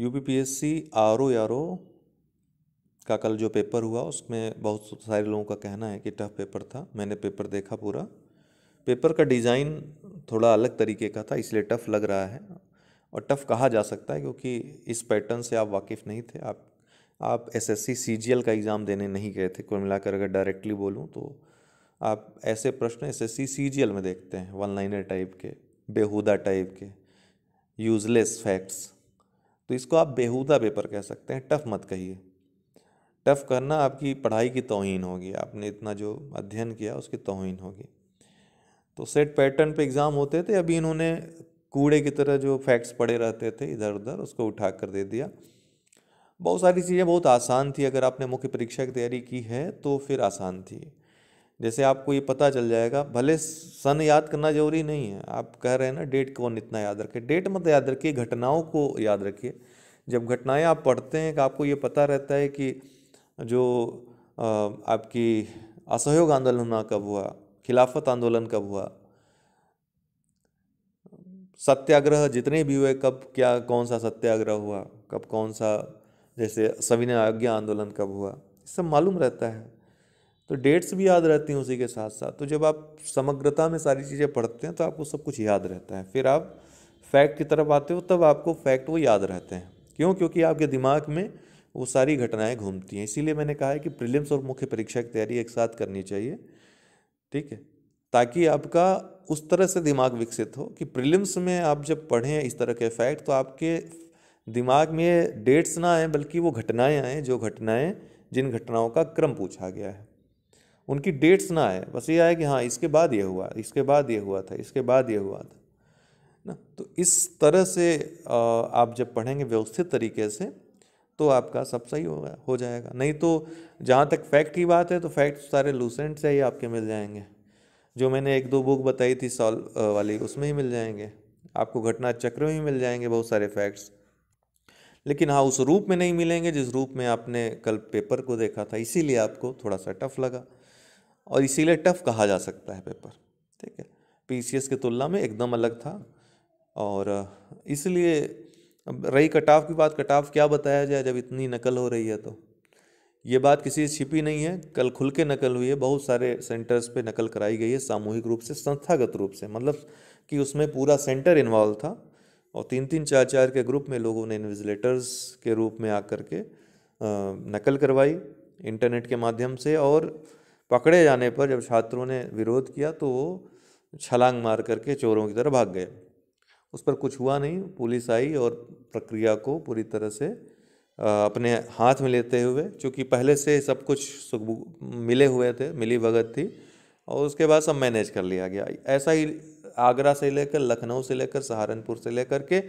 you P P S C R O R O का कल जो पेपर हुआ उसमें बहुत सारे लोगों का कहना है कि टफ पेपर था मैंने पेपर देखा पूरा पेपर का डिज़ाइन थोड़ा अलग तरीके का था इसलिए टफ लग रहा है और टफ कहा जा सकता है क्योंकि इस पैटर्न से आप वाकिफ़ नहीं थे आप आप एसएससी सीजीएल का एग्ज़ाम देने नहीं गए थे कुल मिलाकर अगर डायरेक्टली बोलूँ तो आप ऐसे प्रश्न एसएससी सीजीएल में देखते हैं वन लाइनर टाइप के बेहुदा टाइप के यूजलेस फैक्ट्स तो इसको आप बेहुदा पेपर कह सकते हैं टफ़ मत कहिए टफ़ करना आपकी पढ़ाई की तोहन होगी आपने इतना जो अध्ययन किया उसकी तोहन होगी तो सेट पैटर्न पे एग्ज़ाम होते थे अभी इन्होंने कूड़े की तरह जो फैक्ट्स पड़े रहते थे इधर उधर उसको उठा कर दे दिया बहुत सारी चीज़ें बहुत आसान थी अगर आपने मुख्य परीक्षा की तैयारी की है तो फिर आसान थी जैसे आपको ये पता चल जाएगा भले सन याद करना जरूरी नहीं है आप कह रहे हैं ना डेट कौन इतना याद रखे डेट मत याद रखिए घटनाओं को याद रखिए जब घटनाएं आप पढ़ते हैं तो आपको ये पता रहता है कि जो आपकी असहयोग आंदोलन कब हुआ खिलाफत आंदोलन कब हुआ सत्याग्रह जितने भी हुए कब क्या कौन सा सत्याग्रह हुआ कब कौन सा जैसे सविनय आज्ञा आंदोलन कब हुआ सब मालूम रहता है तो डेट्स भी याद रहती हैं उसी के साथ साथ तो जब आप समग्रता में सारी चीज़ें पढ़ते हैं तो आपको सब कुछ याद रहता है फिर आप फैक्ट की तरफ आते हो तब आपको फैक्ट वो याद रहते हैं क्यों क्योंकि आपके दिमाग में वो सारी घटनाएं घूमती हैं इसीलिए मैंने कहा है कि प्रिलिम्स और मुख्य परीक्षा की तैयारी एक साथ करनी चाहिए ठीक है ताकि आपका उस तरह से दिमाग विकसित हो कि प्रिलिम्स में आप जब पढ़ें इस तरह के फैक्ट तो आपके दिमाग में डेट्स ना आएँ बल्कि वो घटनाएँ आएँ जो घटनाएँ जिन घटनाओं का क्रम पूछा गया है उनकी डेट्स ना आए बस ये आए कि हाँ इसके बाद ये हुआ इसके बाद ये हुआ था इसके बाद ये हुआ था ना तो इस तरह से आप जब पढ़ेंगे व्यवस्थित तरीके से तो आपका सब सही होगा हो जाएगा नहीं तो जहाँ तक फैक्ट की बात है तो फैक्ट सारे लूसेंट से ही आपके मिल जाएंगे जो मैंने एक दो बुक बताई थी सॉल्व वाली उसमें ही मिल जाएंगे आपको घटना चक्र में ही मिल जाएंगे बहुत सारे फैक्ट्स लेकिन हाँ उस रूप में नहीं मिलेंगे जिस रूप में आपने कल पेपर को देखा था इसीलिए आपको थोड़ा सा टफ लगा और इसीलिए टफ़ कहा जा सकता है पेपर ठीक है पीसीएस की तुलना में एकदम अलग था और इसलिए रही कटाव की बात कटाव क्या बताया जाए जब इतनी नकल हो रही है तो ये बात किसी से छिपी नहीं है कल खुल के नकल हुई है बहुत सारे सेंटर्स पे नकल कराई गई है सामूहिक रूप से संस्थागत रूप से मतलब कि उसमें पूरा सेंटर इन्वॉल्व था और तीन तीन चार चार के ग्रुप में लोगों ने इन्विजिलेटर्स के रूप में आकर के नकल करवाई इंटरनेट के माध्यम से और पकड़े जाने पर जब छात्रों ने विरोध किया तो वो छलांग मार करके चोरों की तरह भाग गए उस पर कुछ हुआ नहीं पुलिस आई और प्रक्रिया को पूरी तरह से अपने हाथ में लेते हुए क्योंकि पहले से सब कुछ मिले हुए थे मिली भगत थी और उसके बाद सब मैनेज कर लिया गया ऐसा ही आगरा से लेकर लखनऊ से लेकर सहारनपुर से लेकर के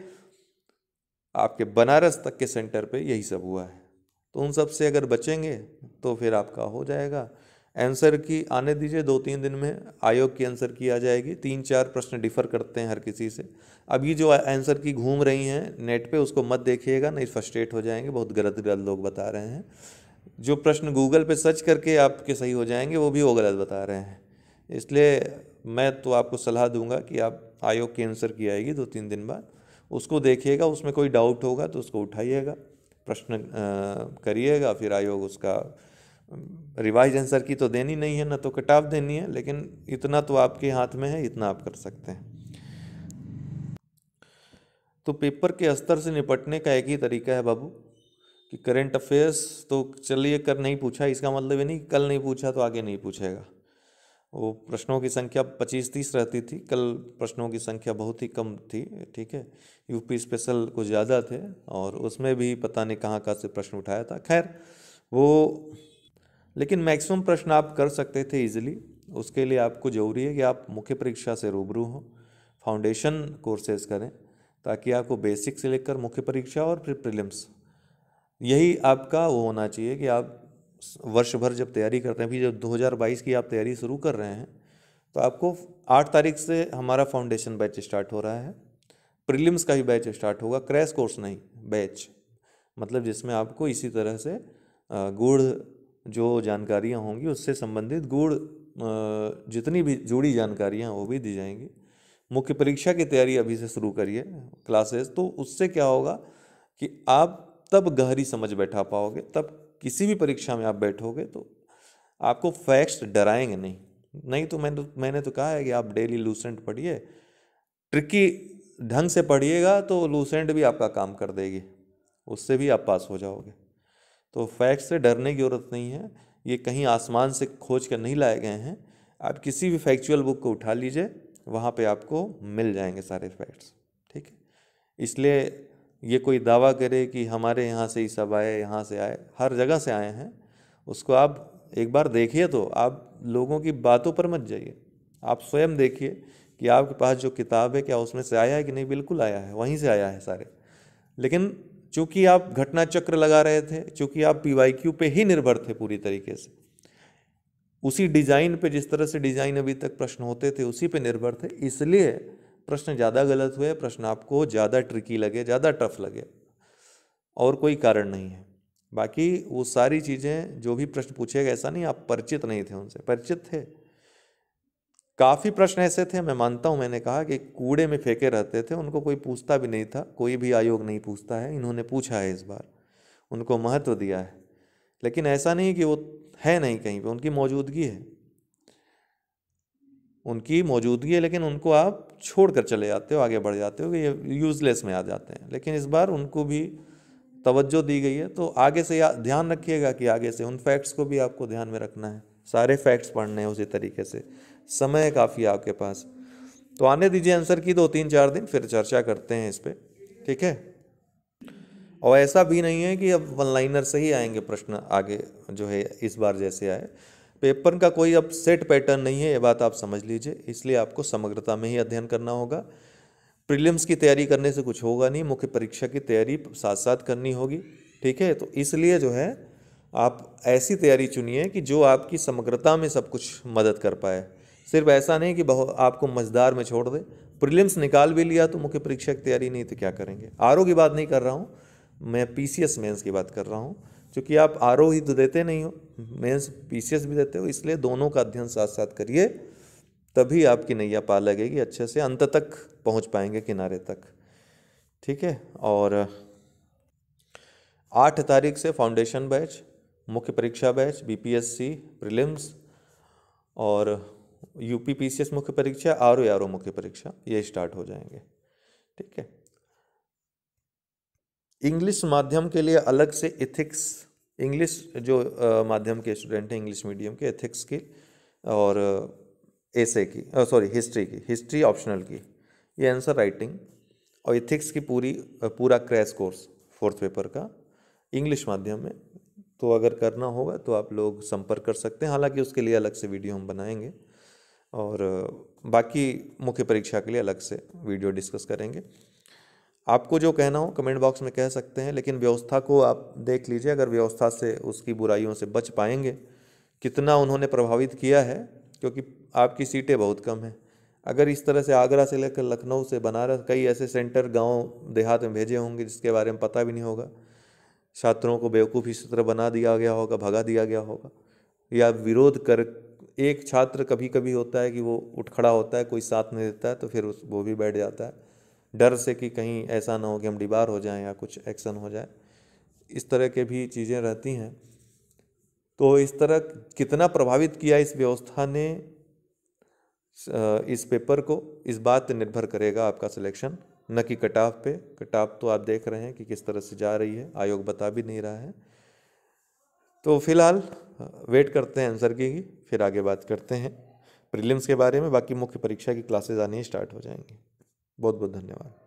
आपके बनारस तक के सेंटर पे यही सब हुआ है तो उन सब से अगर बचेंगे तो फिर आपका हो जाएगा आंसर की आने दीजिए दो तीन दिन में आयोग की आंसर की आ जाएगी तीन चार प्रश्न डिफर करते हैं हर किसी से अब ये जो आंसर की घूम रही हैं नेट पे उसको मत देखिएगा नहीं फ्रस्ट्रेट तो हो जाएंगे बहुत गलत गलत लोग बता रहे हैं जो प्रश्न गूगल पे सर्च करके आपके सही हो जाएंगे वो भी वो गलत बता रहे हैं इसलिए मैं तो आपको सलाह दूंगा कि आप आयोग की आंसर की आएगी दो तीन दिन बाद उसको देखिएगा उसमें कोई डाउट होगा तो उसको उठाइएगा प्रश्न करिएगा फिर आयोग उसका रिवाइज आंसर की तो देनी नहीं है ना तो कट ऑफ देनी है लेकिन इतना तो आपके हाथ में है इतना आप कर सकते हैं तो पेपर के स्तर से निपटने का एक ही तरीका है बाबू कि करंट अफेयर्स तो चलिए कर नहीं पूछा इसका मतलब ये नहीं कल नहीं पूछा तो आगे नहीं पूछेगा वो प्रश्नों की संख्या पच्चीस तीस रहती थी कल प्रश्नों की संख्या बहुत ही कम थी ठीक है यूपी स्पेशल कुछ ज़्यादा थे और उसमें भी पता नहीं कहाँ कहाँ से प्रश्न उठाया था खैर वो लेकिन मैक्सिमम प्रश्न आप कर सकते थे इजीली उसके लिए आपको ज़रूरी है कि आप मुख्य परीक्षा से रूबरू हों फाउंडेशन कोर्सेज करें ताकि आपको बेसिक से लेकर मुख्य परीक्षा और फिर प्रीलिम्स यही आपका वो होना चाहिए कि आप वर्ष भर जब तैयारी करते हैं फिर जब 2022 की आप तैयारी शुरू कर रहे हैं तो आपको आठ तारीख से हमारा फाउंडेशन बैच स्टार्ट हो रहा है प्रीलिम्स का भी बैच स्टार्ट होगा क्रैश कोर्स नहीं बैच मतलब जिसमें आपको इसी तरह से गूढ़ जो जानकारियाँ होंगी उससे संबंधित गूढ़ जितनी भी जुड़ी जानकारियाँ वो भी दी जाएंगी मुख्य परीक्षा की तैयारी अभी से शुरू करिए क्लासेस तो उससे क्या होगा कि आप तब गहरी समझ बैठा पाओगे तब किसी भी परीक्षा में आप बैठोगे तो आपको फैक्ट्स डराएंगे नहीं नहीं तो मैंने मैंने तो कहा है कि आप डेली लूसेंट पढ़िए ट्रिकी ढंग से पढ़िएगा तो लूसेंट भी आपका काम कर देगी उससे भी आप पास हो जाओगे तो फैक्ट से डरने की ज़रूरत नहीं है ये कहीं आसमान से खोज कर नहीं लाए गए हैं आप किसी भी फैक्चुअल बुक को उठा लीजिए वहाँ पे आपको मिल जाएंगे सारे फैक्ट्स ठीक है इसलिए ये कोई दावा करे कि हमारे यहाँ से ही सब आए यहाँ से आए हर जगह से आए हैं उसको आप एक बार देखिए तो आप लोगों की बातों पर मत जाइए आप स्वयं देखिए कि आपके पास जो किताब है क्या उसमें से आया है कि नहीं बिल्कुल आया है वहीं से आया है सारे लेकिन चूँकि आप घटना चक्र लगा रहे थे चूँकि आप पी पे ही निर्भर थे पूरी तरीके से उसी डिज़ाइन पे जिस तरह से डिज़ाइन अभी तक प्रश्न होते थे उसी पे निर्भर थे इसलिए प्रश्न ज़्यादा गलत हुए प्रश्न आपको ज़्यादा ट्रिकी लगे ज़्यादा टफ लगे और कोई कारण नहीं है बाकी वो सारी चीज़ें जो भी प्रश्न पूछेगा ऐसा नहीं आप परिचित नहीं थे उनसे परिचित थे काफ़ी प्रश्न ऐसे थे मैं मानता हूँ मैंने कहा कि कूड़े में फेंके रहते थे उनको कोई पूछता भी नहीं था कोई भी आयोग नहीं पूछता है इन्होंने पूछा है इस बार उनको महत्व दिया है लेकिन ऐसा नहीं कि वो है नहीं कहीं पे उनकी मौजूदगी है उनकी मौजूदगी है लेकिन उनको आप छोड़ कर चले जाते हो आगे बढ़ जाते हो कि ये यूज़लेस में आ जाते हैं लेकिन इस बार उनको भी तवज्जो दी गई है तो आगे से ध्यान रखिएगा कि आगे से उन फैक्ट्स को भी आपको ध्यान में रखना है सारे फैक्ट्स पढ़ने हैं उसी तरीके से समय काफ़ी आपके पास तो आने दीजिए आंसर की दो तीन चार दिन फिर चर्चा करते हैं इस पर ठीक है और ऐसा भी नहीं है कि अब वन लाइनर से ही आएंगे प्रश्न आगे जो है इस बार जैसे आए पेपर का कोई अब सेट पैटर्न नहीं है ये बात आप समझ लीजिए इसलिए आपको समग्रता में ही अध्ययन करना होगा प्रीलिम्स की तैयारी करने से कुछ होगा नहीं मुख्य परीक्षा की तैयारी साथ साथ करनी होगी ठीक है तो इसलिए जो है आप ऐसी तैयारी चुनिए कि जो आपकी समग्रता में सब कुछ मदद कर पाए सिर्फ ऐसा नहीं कि बहुत आपको मजदार में छोड़ दे प्रीलिम्स निकाल भी लिया तो मुख्य परीक्षा की तैयारी नहीं तो क्या करेंगे आर की बात नहीं कर रहा हूँ मैं पी सी मेंस की बात कर रहा हूँ क्योंकि आप आर ही तो देते नहीं हो मेंस पी भी देते हो इसलिए दोनों का अध्ययन साथ साथ करिए तभी आपकी नैया पा लगेगी अच्छे से अंत तक पहुँच पाएंगे किनारे तक ठीक है और आठ तारीख से फाउंडेशन बैच मुख्य परीक्षा बैच बीपीएससी प्रीलिम्स और यूपी पीसीएस मुख्य परीक्षा आर ओ आर मुख्य परीक्षा ये स्टार्ट हो जाएंगे ठीक है इंग्लिश माध्यम के लिए अलग से एथिक्स इंग्लिश जो माध्यम के स्टूडेंट हैं इंग्लिश मीडियम के एथिक्स की और ऐसे की सॉरी हिस्ट्री की हिस्ट्री ऑप्शनल की ये आंसर राइटिंग और एथिक्स की पूरी पूरा क्रैश कोर्स फोर्थ पेपर का इंग्लिश माध्यम में तो अगर करना होगा तो आप लोग संपर्क कर सकते हैं हालांकि उसके लिए अलग से वीडियो हम बनाएंगे और बाकी मुख्य परीक्षा के लिए अलग से वीडियो डिस्कस करेंगे आपको जो कहना हो कमेंट बॉक्स में कह सकते हैं लेकिन व्यवस्था को आप देख लीजिए अगर व्यवस्था से उसकी बुराइयों से बच पाएंगे कितना उन्होंने प्रभावित किया है क्योंकि आपकी सीटें बहुत कम हैं अगर इस तरह से आगरा से लेकर लखनऊ से बनारस कई ऐसे सेंटर गांव देहात में भेजे होंगे जिसके बारे में पता भी नहीं होगा छात्रों को बेवकूफ़ी सूत्र तरह बना दिया गया होगा भगा दिया गया होगा या विरोध कर एक छात्र कभी कभी होता है कि वो उठ खड़ा होता है कोई साथ नहीं देता है तो फिर उस वो भी बैठ जाता है डर से कि कहीं ऐसा ना हो कि हम डिबार हो जाएं या कुछ एक्शन हो जाए इस तरह के भी चीज़ें रहती हैं तो इस तरह कितना प्रभावित किया इस व्यवस्था ने इस पेपर को इस बात निर्भर करेगा आपका सिलेक्शन न कि कटाव पे कटाव तो आप देख रहे हैं कि किस तरह से जा रही है आयोग बता भी नहीं रहा है तो फिलहाल वेट करते हैं आंसर की फिर आगे बात करते हैं प्रीलिम्स के बारे में बाकी मुख्य परीक्षा की क्लासेज आनी स्टार्ट हो जाएंगी बहुत बहुत धन्यवाद